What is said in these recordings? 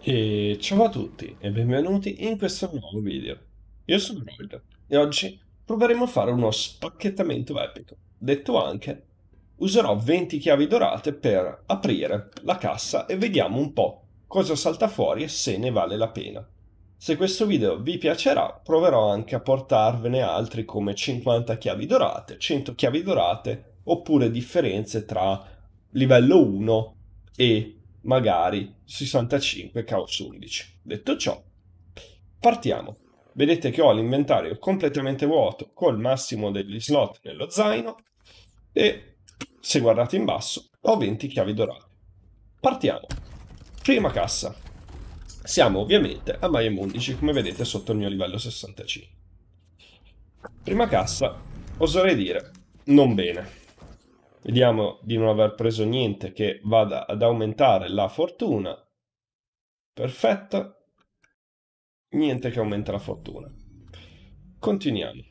E ciao a tutti e benvenuti in questo nuovo video. Io sono Royd e oggi proveremo a fare uno spacchettamento epico. Detto anche, userò 20 chiavi dorate per aprire la cassa e vediamo un po' cosa salta fuori e se ne vale la pena. Se questo video vi piacerà, proverò anche a portarvene altri come 50 chiavi dorate, 100 chiavi dorate, oppure differenze tra livello 1 e magari 65 caos 11. Detto ciò, partiamo. Vedete che ho l'inventario completamente vuoto col massimo degli slot nello zaino e se guardate in basso ho 20 chiavi dorate. Partiamo. Prima cassa. Siamo ovviamente a Mayhem 11 come vedete sotto il mio livello 65. Prima cassa, oserei dire, non bene. Vediamo di non aver preso niente che vada ad aumentare la fortuna. Perfetto. Niente che aumenta la fortuna. Continuiamo.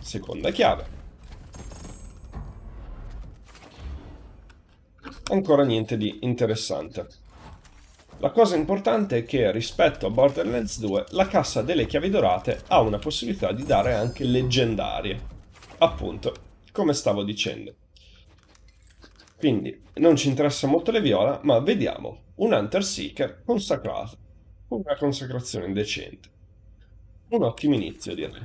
Seconda chiave. Ancora niente di interessante. La cosa importante è che rispetto a Borderlands 2 la cassa delle chiavi dorate ha una possibilità di dare anche leggendarie. Appunto, come stavo dicendo. Quindi non ci interessa molto le viola, ma vediamo un Hunter Seeker consacrato, con una consacrazione decente. Un ottimo inizio direi.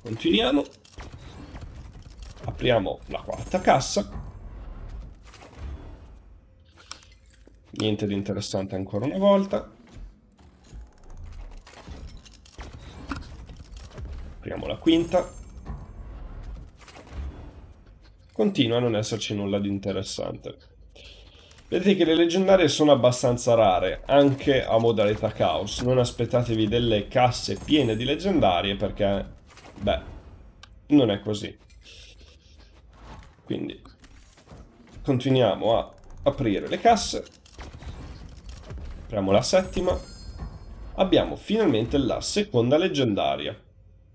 Continuiamo. Apriamo la quarta cassa. Niente di interessante ancora una volta. Apriamo la quinta. Continua a non esserci nulla di interessante. Vedete che le leggendarie sono abbastanza rare, anche a modalità caos. Non aspettatevi delle casse piene di leggendarie perché, beh, non è così. Quindi, continuiamo a aprire le casse. Apriamo la settima. Abbiamo finalmente la seconda leggendaria.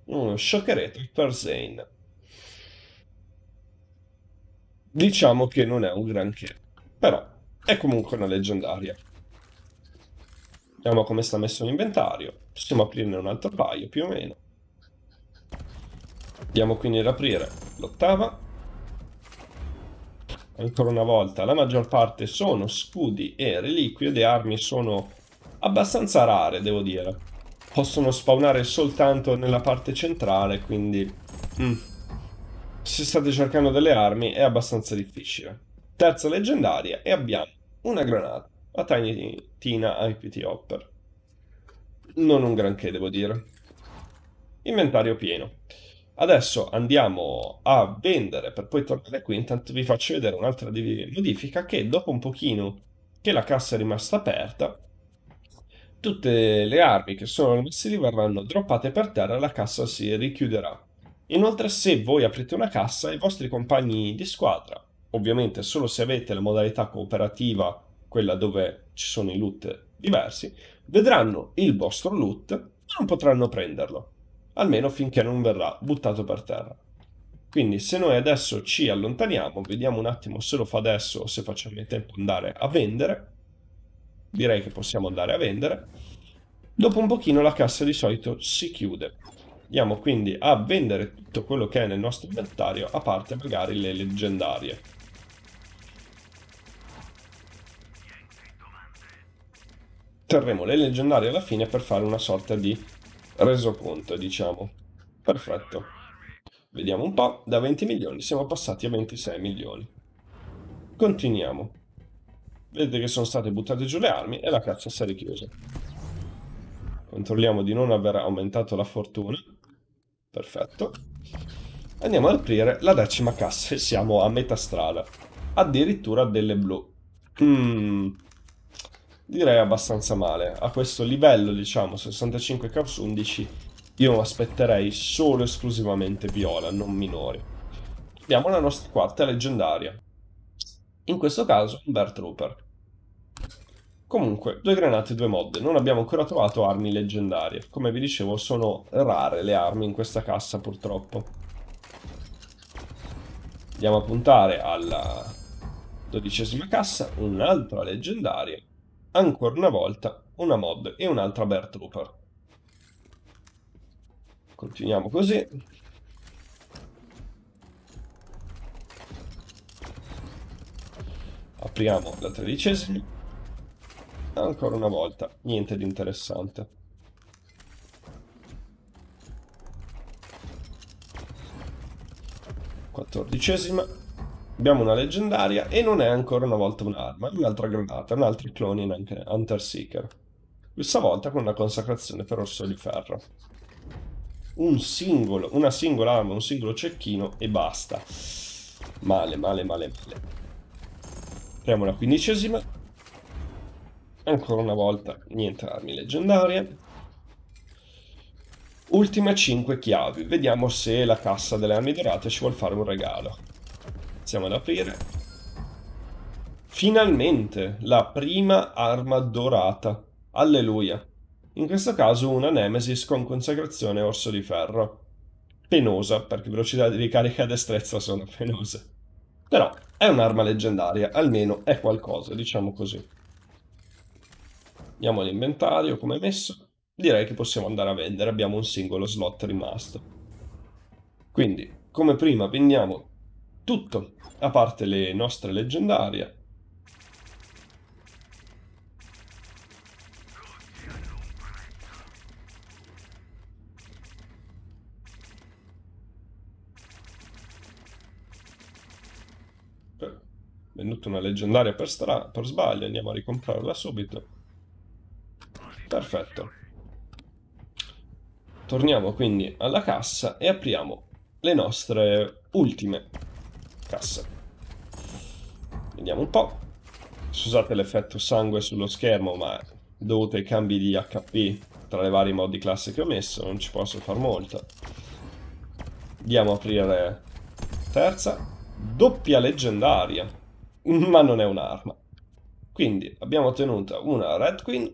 Un shockeret per Zane diciamo che non è un granché, però è comunque una leggendaria. Vediamo come sta messo l'inventario, possiamo aprirne un altro paio più o meno. Andiamo quindi ad aprire l'ottava. Ancora una volta, la maggior parte sono scudi e reliquie, le armi sono abbastanza rare, devo dire. Possono spawnare soltanto nella parte centrale, quindi... Mm se state cercando delle armi è abbastanza difficile. Terza leggendaria e abbiamo una granata, la Tiny Tina IPT Hopper. Non un granché devo dire. Inventario pieno. Adesso andiamo a vendere per poi tornare qui, intanto vi faccio vedere un'altra modifica che dopo un pochino che la cassa è rimasta aperta, tutte le armi che sono messi lì verranno droppate per terra e la cassa si richiuderà. Inoltre se voi aprite una cassa i vostri compagni di squadra, ovviamente solo se avete la modalità cooperativa, quella dove ci sono i loot diversi, vedranno il vostro loot e non potranno prenderlo, almeno finché non verrà buttato per terra. Quindi se noi adesso ci allontaniamo, vediamo un attimo se lo fa adesso o se facciamo in tempo andare a vendere, direi che possiamo andare a vendere, dopo un pochino la cassa di solito si chiude andiamo quindi a vendere tutto quello che è nel nostro inventario, a parte magari le leggendarie. Terremo le leggendarie alla fine per fare una sorta di resoconto, diciamo. Perfetto. Vediamo un po', da 20 milioni siamo passati a 26 milioni. Continuiamo. Vedete che sono state buttate giù le armi e la caccia si è richiusa. Controlliamo di non aver aumentato la fortuna. Perfetto. Andiamo ad aprire la decima cassa e siamo a metà strada. Addirittura delle blu. Mm. Direi abbastanza male. A questo livello, diciamo, 65 caps 11, io aspetterei solo esclusivamente viola, non minori. Abbiamo la nostra quarta leggendaria. In questo caso, un Bear Comunque, due granate e due mod. Non abbiamo ancora trovato armi leggendarie. Come vi dicevo, sono rare le armi in questa cassa, purtroppo. Andiamo a puntare alla dodicesima cassa, un'altra leggendaria. Ancora una volta, una mod e un'altra Bear Trooper. Continuiamo così. Apriamo la tredicesima. Ancora una volta, niente di interessante. Quattordicesima. Abbiamo una leggendaria e non è ancora una volta un'arma, un'altra granata, un altro clone in Hunter Seeker. Questa volta con una consacrazione per orso di ferro. Un singolo, una singola arma, un singolo cecchino e basta. Male, male, male, male. Apriamo la quindicesima. Ancora una volta, niente armi leggendarie. Ultime 5 chiavi. Vediamo se la cassa delle armi dorate ci vuole fare un regalo. Iniziamo ad aprire. Finalmente la prima arma dorata. Alleluia. In questo caso una Nemesis con consacrazione orso di ferro. Penosa, perché velocità di ricarica e destrezza sono penose. Però è un'arma leggendaria, almeno è qualcosa, diciamo così andiamo all'inventario come messo, direi che possiamo andare a vendere, abbiamo un singolo slot rimasto. Quindi, come prima, vendiamo tutto, a parte le nostre leggendarie. Venduta una leggendaria per, per sbaglio, andiamo a ricomprarla subito. Perfetto. Torniamo quindi alla cassa e apriamo le nostre ultime casse. Vediamo un po'. Scusate l'effetto sangue sullo schermo, ma dovuto ai cambi di HP tra le varie modi classe che ho messo, non ci posso far molto. Andiamo a aprire terza. Doppia leggendaria, ma non è un'arma. Quindi abbiamo ottenuto una Red Queen,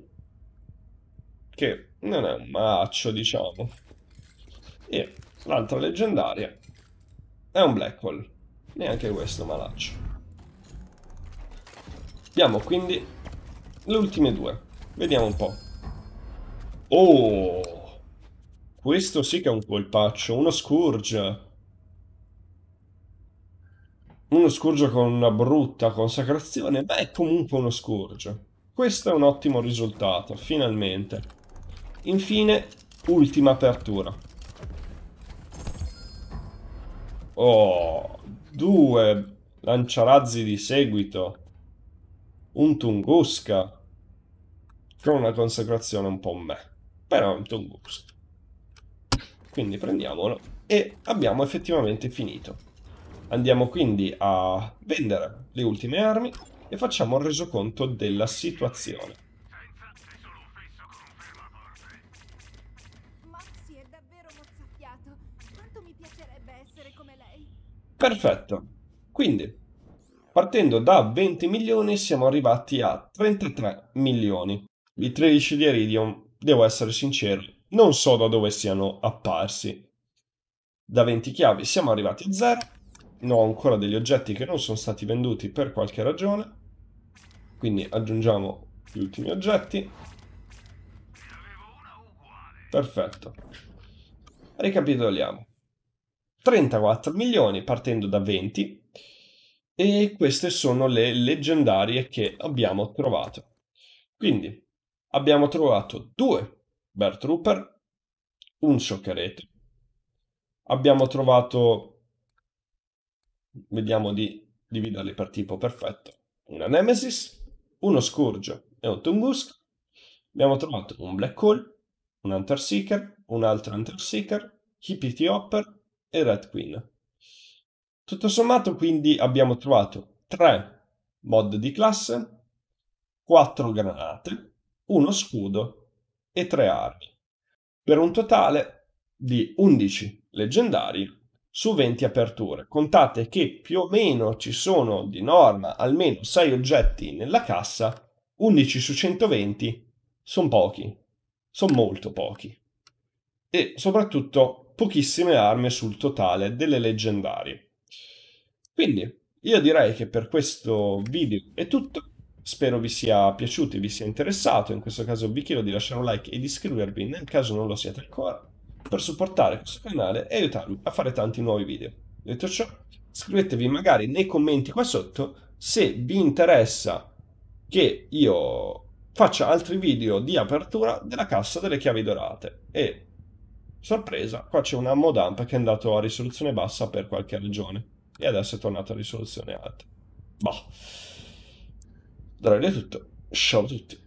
che non è un maccio, diciamo. E l'altra leggendaria è un black hole. Neanche questo malaccio. Abbiamo quindi le ultime due. Vediamo un po'. Oh! Questo sì che è un colpaccio. Uno Scourge. Uno Scourge con una brutta consacrazione. Beh, è comunque uno Scourge. Questo è un ottimo risultato, finalmente. Infine, ultima apertura. Oh, due lanciarazzi di seguito. Un Tunguska. Con una consacrazione un po' me. Però è un Tunguska. Quindi prendiamolo e abbiamo effettivamente finito. Andiamo quindi a vendere le ultime armi e facciamo il resoconto della situazione. Perfetto. Quindi, partendo da 20 milioni siamo arrivati a 33 milioni. I 13 di Iridium, devo essere sincero, non so da dove siano apparsi. Da 20 chiavi siamo arrivati a 0. No, ancora degli oggetti che non sono stati venduti per qualche ragione. Quindi aggiungiamo gli ultimi oggetti. Perfetto. Ricapitoliamo. 34 milioni partendo da 20 e queste sono le leggendarie che abbiamo trovato. Quindi abbiamo trovato due Bear Trooper, un Scioccherete, abbiamo trovato, vediamo di dividerli per tipo perfetto, una Nemesis, uno Scourge e un Tungusk, abbiamo trovato un Black Hole, un Hunter Seeker, un altro Hunter Seeker, Hippity Hopper, e Red Queen. Tutto sommato quindi abbiamo trovato 3 mod di classe, 4 granate, uno scudo e 3 armi, per un totale di 11 leggendari su 20 aperture. Contate che più o meno ci sono di norma almeno 6 oggetti nella cassa, 11 su 120 sono pochi, sono molto pochi. E soprattutto pochissime armi sul totale delle leggendarie. Quindi io direi che per questo video è tutto, spero vi sia piaciuto e vi sia interessato, in questo caso vi chiedo di lasciare un like e di iscrivervi nel caso non lo siate ancora, per supportare questo canale e aiutarmi a fare tanti nuovi video. Detto ciò, scrivetevi magari nei commenti qua sotto se vi interessa che io faccia altri video di apertura della cassa delle chiavi dorate e Sorpresa, qua c'è un ammo dump che è andato a risoluzione bassa per qualche ragione e adesso è tornato a risoluzione alta. Boh. Allora, è tutto. Ciao a tutti.